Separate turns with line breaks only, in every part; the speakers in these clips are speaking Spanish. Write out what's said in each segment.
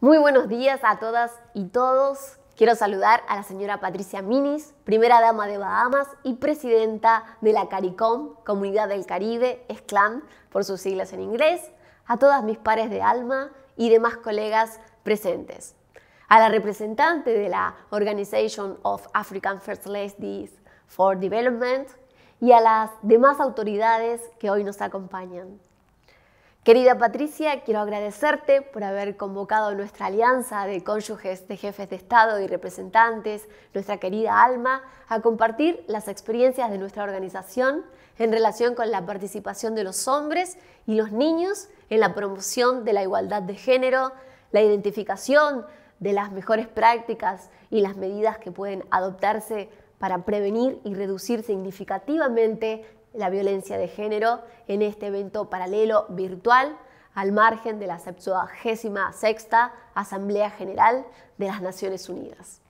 Muy buenos días a todas y todos. Quiero saludar a la señora Patricia Minis, primera dama de Bahamas y presidenta de la CARICOM, Comunidad del Caribe, SCLAN por sus siglas en inglés, a todas mis pares de alma y demás colegas presentes, a la representante de la Organization of African First Ladies for Development y a las demás autoridades que hoy nos acompañan. Querida Patricia, quiero agradecerte por haber convocado nuestra alianza de cónyuges de jefes de Estado y representantes, nuestra querida Alma, a compartir las experiencias de nuestra organización en relación con la participación de los hombres y los niños en la promoción de la igualdad de género, la identificación de las mejores prácticas y las medidas que pueden adoptarse para prevenir y reducir significativamente la violencia de género en este evento paralelo virtual al margen de la 76 Asamblea General de las Naciones Unidas.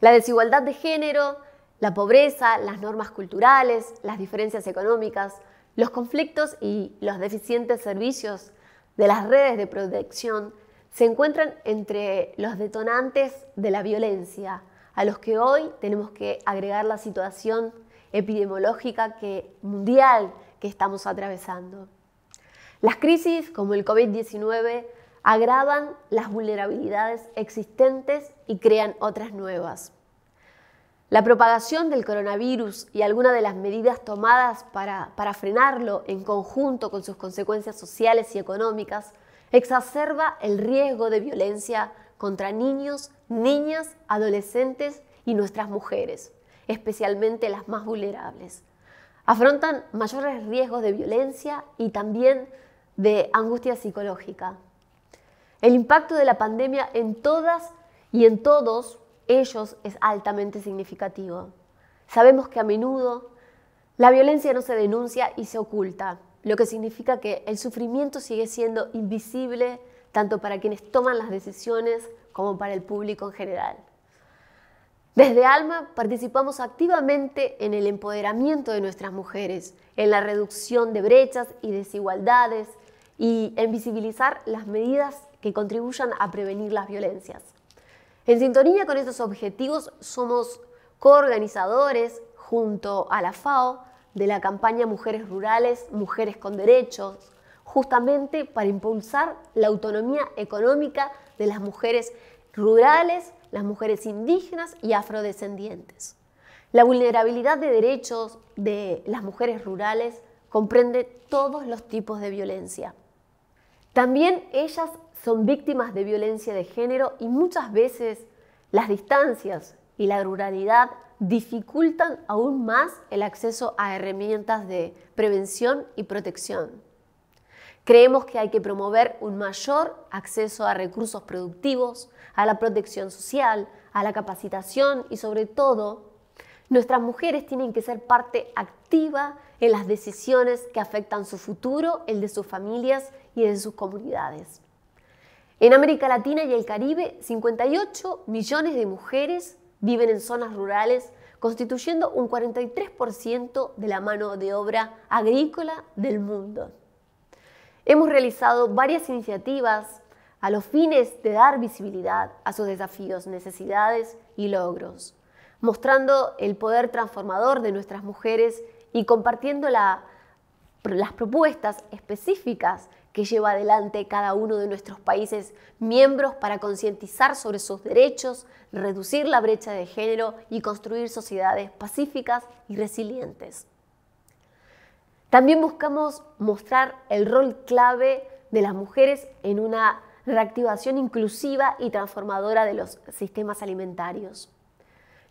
La desigualdad de género, la pobreza, las normas culturales, las diferencias económicas, los conflictos y los deficientes servicios de las redes de protección se encuentran entre los detonantes de la violencia, a los que hoy tenemos que agregar la situación epidemiológica que, mundial que estamos atravesando. Las crisis, como el COVID-19, agravan las vulnerabilidades existentes y crean otras nuevas. La propagación del coronavirus y algunas de las medidas tomadas para, frenarlo en conjunto con sus consecuencias sociales y económicas exacerba el riesgo de violencia contra niños, niñas, adolescentes y nuestras mujeres especialmente las más vulnerables. Afrontan mayores riesgos de violencia y también de angustia psicológica. El impacto de la pandemia en todas y en todos ellos es altamente significativo. Sabemos que a menudo la violencia no se denuncia y se oculta, lo que significa que el sufrimiento sigue siendo invisible tanto para quienes toman las decisiones como para el público en general. Desde Alma participamos activamente en el empoderamiento de nuestras mujeres, en la reducción de brechas y desigualdades y en visibilizar las medidas que contribuyan a prevenir las violencias. En sintonía con estos objetivos somos coorganizadores junto a la FAO de la campaña Mujeres Rurales, Mujeres con Derechos, justamente para impulsar la autonomía económica de las mujeres rurales, las mujeres indígenas y afrodescendientes. La vulnerabilidad de derechos de las mujeres rurales comprende todos los tipos de violencia. También ellas son víctimas de violencia de género y muchas veces las distancias y la ruralidad dificultan aún más el acceso a herramientas de prevención y protección. Creemos que hay que promover un mayor acceso a recursos productivos, a la protección social, a la capacitación y sobre todo, nuestras mujeres tienen que ser parte activa en las decisiones que afectan su futuro, el de sus familias y de sus comunidades. En América Latina y el Caribe, 58 millones de mujeres viven en zonas rurales, constituyendo un 43% de la mano de obra agrícola del mundo. Hemos realizado varias iniciativas a los fines de dar visibilidad a sus desafíos, necesidades y logros, mostrando el poder transformador de nuestras mujeres y compartiendo las propuestas específicas que lleva adelante cada uno de nuestros países miembros para concientizar sobre sus derechos, reducir la brecha de género y construir sociedades pacíficas y resilientes. También buscamos mostrar el rol clave de las mujeres en una reactivación inclusiva y transformadora de los sistemas alimentarios.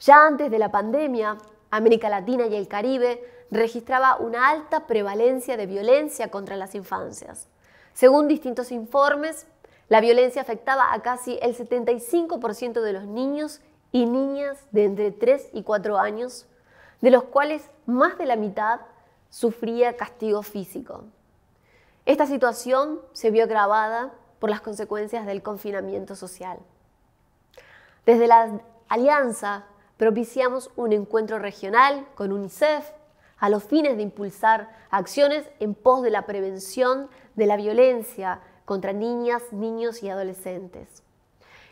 Ya antes de la pandemia, América Latina y el Caribe registraba una alta prevalencia de violencia contra las infancias. Según distintos informes, la violencia afectaba a casi el 75% de los niños y niñas de entre 3 y 4 años, de los cuales más de la mitad sufría castigo físico. Esta situación se vio agravada por las consecuencias del confinamiento social. Desde la Alianza propiciamos un encuentro regional con UNICEF a los fines de impulsar acciones en pos de la prevención de la violencia contra niñas, niños y adolescentes.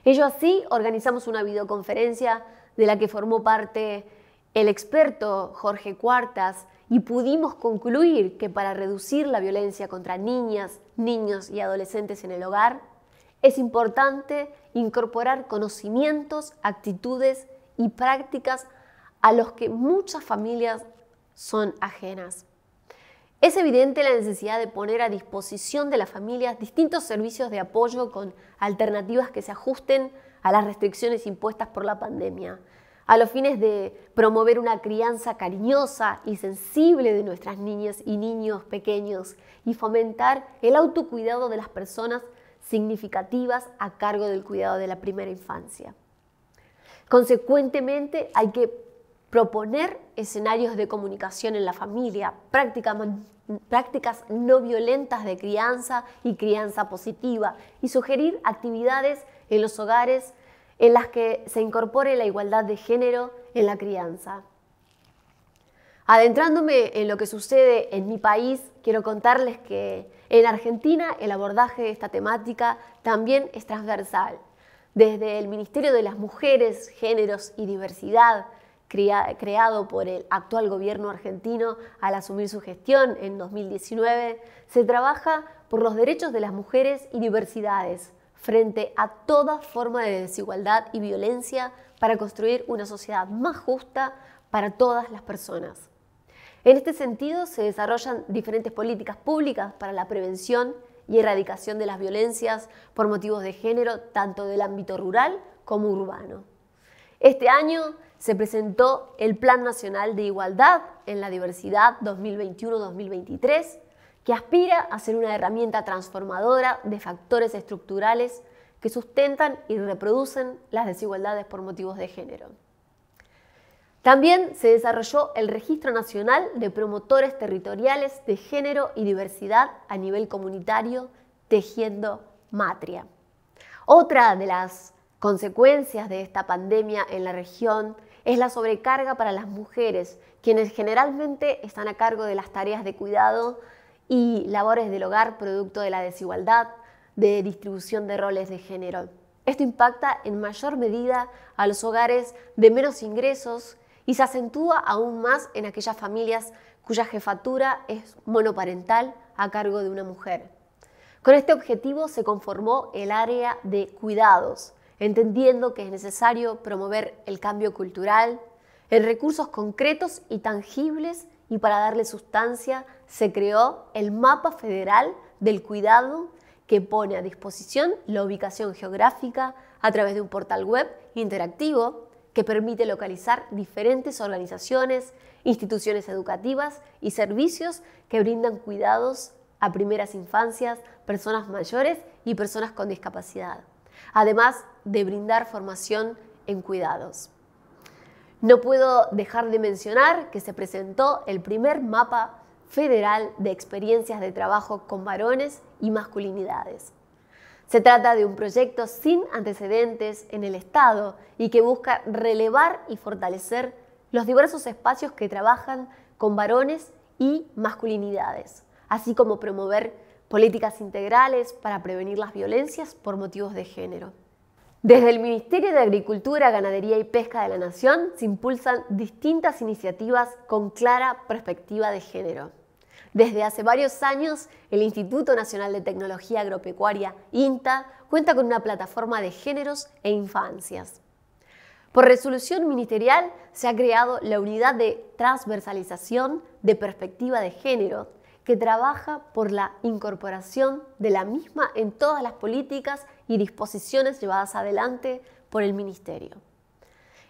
Ello así, organizamos una videoconferencia de la que formó parte el experto Jorge Cuartas, y pudimos concluir que para reducir la violencia contra niñas, niños y adolescentes en el hogar, es importante incorporar conocimientos, actitudes y prácticas a los que muchas familias son ajenas. Es evidente la necesidad de poner a disposición de las familias distintos servicios de apoyo con alternativas que se ajusten a las restricciones impuestas por la pandemia, a los fines de promover una crianza cariñosa y sensible de nuestras niñas y niños pequeños y fomentar el autocuidado de las personas significativas a cargo del cuidado de la primera infancia. Consecuentemente, hay que proponer escenarios de comunicación en la familia, prácticas, no violentas de crianza y crianza positiva, y sugerir actividades en los hogares en las que se incorpore la igualdad de género en la crianza. Adentrándome en lo que sucede en mi país, quiero contarles que en Argentina el abordaje de esta temática también es transversal. Desde el Ministerio de las Mujeres, Géneros y Diversidad, creado por el actual gobierno argentino al asumir su gestión en 2019, se trabaja por los derechos de las mujeres y diversidades, frente a toda forma de desigualdad y violencia para construir una sociedad más justa para todas las personas. En este sentido, se desarrollan diferentes políticas públicas para la prevención y erradicación de las violencias por motivos de género, tanto del ámbito rural como urbano. Este año se presentó el Plan Nacional de Igualdad en la Diversidad 2021-2023 que aspira a ser una herramienta transformadora de factores estructurales que sustentan y reproducen las desigualdades por motivos de género. También se desarrolló el Registro Nacional de Promotores Territoriales de Género y Diversidad a nivel comunitario, tejiendo matria. Otra de las consecuencias de esta pandemia en la región es la sobrecarga para las mujeres, quienes generalmente están a cargo de las tareas de cuidado y labores del hogar producto de la desigualdad, de distribución de roles de género. Esto impacta en mayor medida a los hogares de menos ingresos y se acentúa aún más en aquellas familias cuya jefatura es monoparental a cargo de una mujer. Con este objetivo se conformó el área de cuidados, entendiendo que es necesario promover el cambio cultural en recursos concretos y tangibles y para darle sustancia se creó el Mapa Federal del Cuidado que pone a disposición la ubicación geográfica a través de un portal web interactivo que permite localizar diferentes organizaciones, instituciones educativas y servicios que brindan cuidados a primeras infancias, personas mayores y personas con discapacidad, además de brindar formación en cuidados. No puedo dejar de mencionar que se presentó el primer mapa federal de experiencias de trabajo con varones y masculinidades. Se trata de un proyecto sin antecedentes en el Estado y que busca relevar y fortalecer los diversos espacios que trabajan con varones y masculinidades, así como promover políticas integrales para prevenir las violencias por motivos de género. Desde el Ministerio de Agricultura, Ganadería y Pesca de la Nación se impulsan distintas iniciativas con clara perspectiva de género. Desde hace varios años, el Instituto Nacional de Tecnología Agropecuaria, INTA, cuenta con una plataforma de géneros e infancias. Por resolución ministerial se ha creado la unidad de transversalización de perspectiva de género, que trabaja por la incorporación de la misma en todas las políticas y disposiciones llevadas adelante por el Ministerio.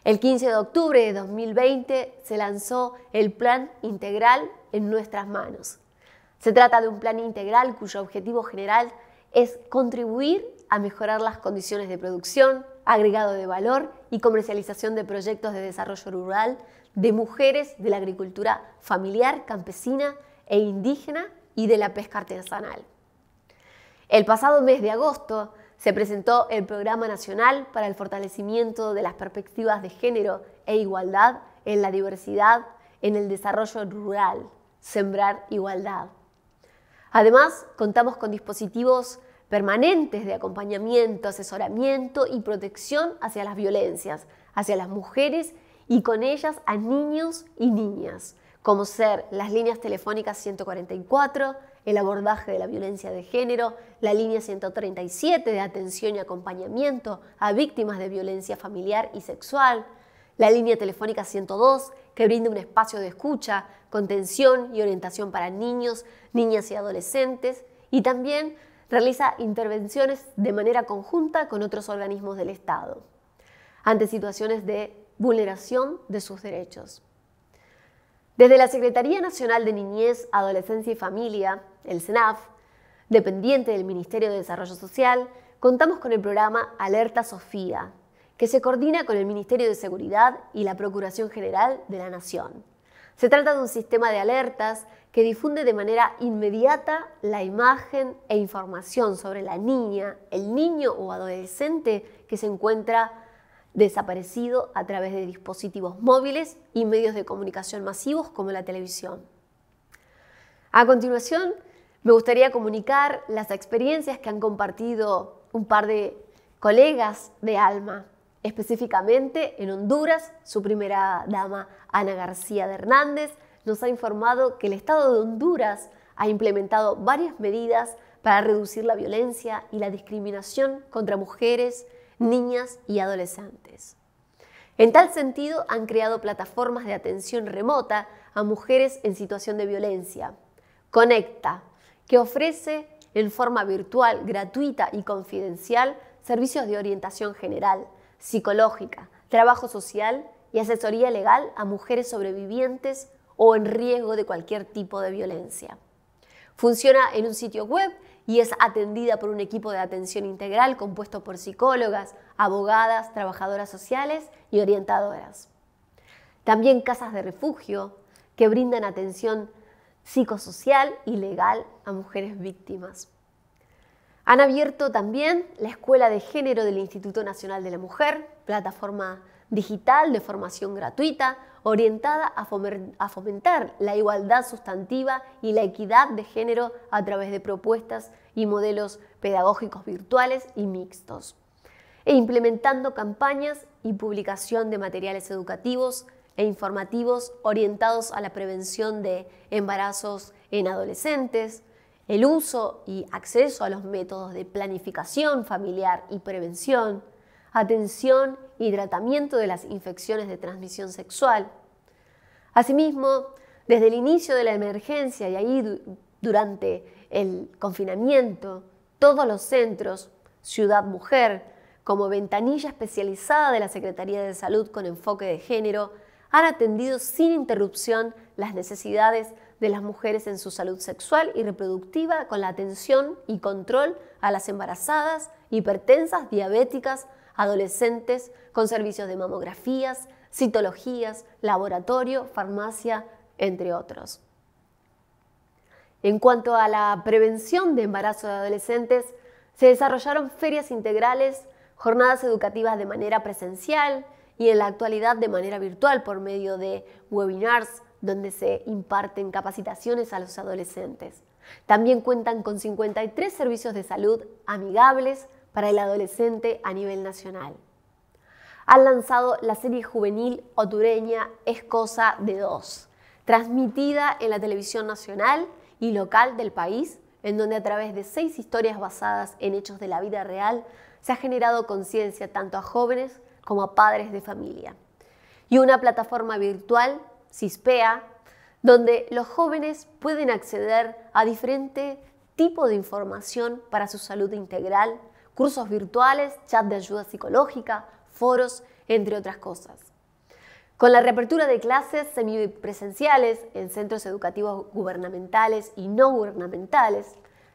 El 15 de octubre de 2020 se lanzó el Plan Integral en nuestras manos. Se trata de un plan integral cuyo objetivo general es contribuir a mejorar las condiciones de producción, agregado de valor y comercialización de proyectos de desarrollo rural de mujeres de la agricultura familiar, campesina e indígena y de la pesca artesanal. El pasado mes de agosto se presentó el Programa Nacional para el Fortalecimiento de las Perspectivas de Género e Igualdad en la Diversidad en el Desarrollo Rural, Sembrar Igualdad. Además, contamos con dispositivos permanentes de acompañamiento, asesoramiento y protección hacia las violencias, hacia las mujeres y con ellas a niños y niñas, como ser las líneas telefónicas 144, el abordaje de la violencia de género, la línea 137 de atención y acompañamiento a víctimas de violencia familiar y sexual, la línea telefónica 102 que brinda un espacio de escucha, contención y orientación para niños, niñas y adolescentes, y también realiza intervenciones de manera conjunta con otros organismos del Estado ante situaciones de vulneración de sus derechos. Desde la Secretaría Nacional de Niñez, Adolescencia y Familia, el SENAF, dependiente del Ministerio de Desarrollo Social, contamos con el programa Alerta Sofía, que se coordina con el Ministerio de Seguridad y la Procuración General de la Nación. Se trata de un sistema de alertas que difunde de manera inmediata la imagen e información sobre la niña, el niño o adolescente que se encuentra desaparecido a través de dispositivos móviles y medios de comunicación masivos como la televisión. A continuación, me gustaría comunicar las experiencias que han compartido un par de colegas de Alma, específicamente en Honduras, su primera dama, Ana García de Hernández, nos ha informado que el Estado de Honduras ha implementado varias medidas para reducir la violencia y la discriminación contra mujeres, niñas y adolescentes. En tal sentido, han creado plataformas de atención remota a mujeres en situación de violencia. Conecta, que ofrece en forma virtual, gratuita y confidencial servicios de orientación general, psicológica, trabajo social y asesoría legal a mujeres sobrevivientes o en riesgo de cualquier tipo de violencia. Funciona en un sitio web y es atendida por un equipo de atención integral compuesto por psicólogas, abogadas, trabajadoras sociales y orientadoras. También casas de refugio que brindan atención psicosocial y legal a mujeres víctimas. Han abierto también la Escuela de Género del Instituto Nacional de la Mujer, plataforma digital de formación gratuita orientada a, fomentar la igualdad sustantiva y la equidad de género a través de propuestas y modelos pedagógicos virtuales y mixtos, e implementando campañas y publicación de materiales educativos e informativos orientados a la prevención de embarazos en adolescentes, el uso y acceso a los métodos de planificación familiar y prevención, atención y tratamiento de las infecciones de transmisión sexual. Asimismo, desde el inicio de la emergencia y ahí durante el confinamiento, todos los centros, Ciudad Mujer, como ventanilla especializada de la Secretaría de Salud con enfoque de género, han atendido sin interrupción las necesidades de las mujeres en su salud sexual y reproductiva con la atención y control a las embarazadas, hipertensas, diabéticas, adolescentes, con servicios de mamografías, citologías, laboratorio, farmacia, entre otros. En cuanto a la prevención de embarazo de adolescentes, se desarrollaron ferias integrales, jornadas educativas de manera presencial, y en la actualidad de manera virtual por medio de webinars donde se imparten capacitaciones a los adolescentes. También cuentan con 53 servicios de salud amigables para el adolescente a nivel nacional. Han lanzado la serie juvenil otureña Es Cosa de Dos, transmitida en la televisión nacional y local del país, en donde a través de seis historias basadas en hechos de la vida real se ha generado conciencia tanto a jóvenes como padres de familia. Y una plataforma virtual, CISPEA, donde los jóvenes pueden acceder a diferente tipo de información para su salud integral, cursos virtuales, chat de ayuda psicológica, foros, entre otras cosas. Con la reapertura de clases semipresenciales en centros educativos gubernamentales y no gubernamentales,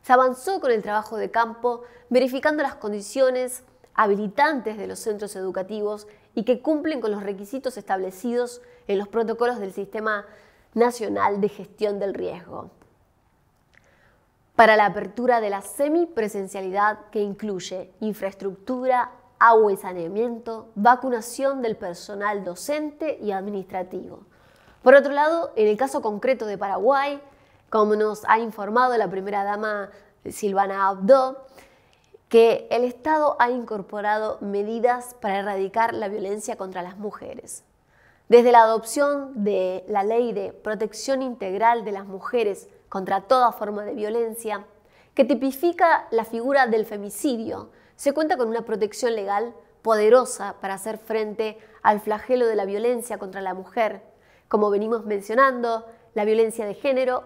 se avanzó con el trabajo de campo, verificando las condiciones habilitantes de los centros educativos y que cumplen con los requisitos establecidos en los protocolos del Sistema Nacional de Gestión del Riesgo. Para la apertura de la semipresencialidad que incluye infraestructura, agua y saneamiento, vacunación del personal docente y administrativo. Por otro lado, en el caso concreto de Paraguay, como nos ha informado la primera dama Silvana Abdo, que el Estado ha incorporado medidas para erradicar la violencia contra las mujeres. Desde la adopción de la Ley de Protección Integral de las Mujeres contra toda forma de violencia, que tipifica la figura del femicidio, se cuenta con una protección legal poderosa para hacer frente al flagelo de la violencia contra la mujer, como venimos mencionando, la violencia de género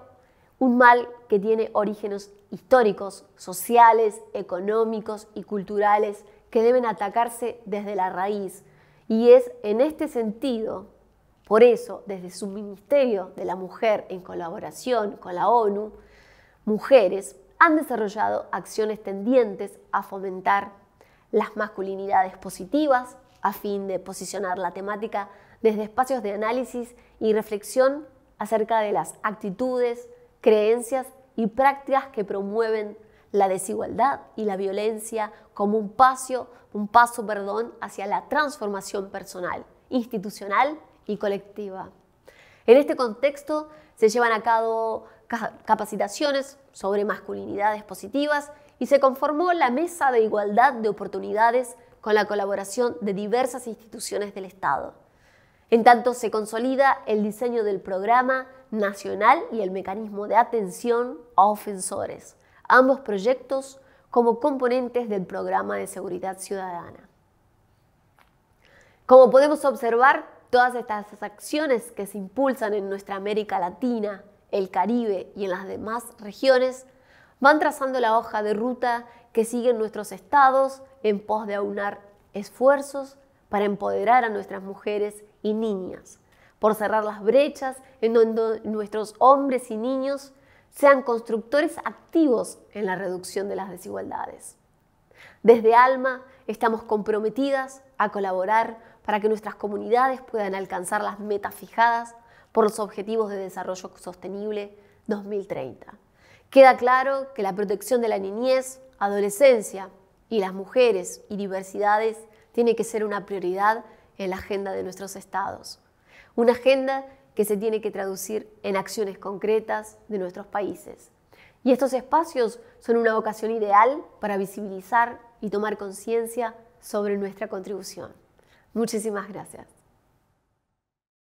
un mal que tiene orígenes históricos, sociales, económicos y culturales que deben atacarse desde la raíz. Y es en este sentido, por eso, desde su Ministerio de la Mujer, en colaboración con la ONU, mujeres han desarrollado acciones tendientes a fomentar las masculinidades positivas a fin de posicionar la temática desde espacios de análisis y reflexión acerca de las actitudes, creencias y prácticas que promueven la desigualdad y la violencia como un paso, un paso perdón, hacia la transformación personal, institucional y colectiva. En este contexto se llevan a cabo capacitaciones sobre masculinidades positivas y se conformó la Mesa de Igualdad de Oportunidades con la colaboración de diversas instituciones del Estado. En tanto se consolida el diseño del programa Nacional y el Mecanismo de Atención a Ofensores, ambos proyectos como componentes del Programa de Seguridad Ciudadana. Como podemos observar, todas estas acciones que se impulsan en nuestra América Latina, el Caribe y en las demás regiones van trazando la hoja de ruta que siguen nuestros estados en pos de aunar esfuerzos para empoderar a nuestras mujeres y niñas por cerrar las brechas en donde nuestros hombres y niños sean constructores activos en la reducción de las desigualdades. Desde Alma estamos comprometidas a colaborar para que nuestras comunidades puedan alcanzar las metas fijadas por los Objetivos de Desarrollo Sostenible 2030. Queda claro que la protección de la niñez, adolescencia y las mujeres y diversidades tiene que ser una prioridad en la agenda de nuestros estados. Una agenda que se tiene que traducir en acciones concretas de nuestros países. Y estos espacios son una ocasión ideal para visibilizar y tomar conciencia sobre nuestra contribución. Muchísimas gracias.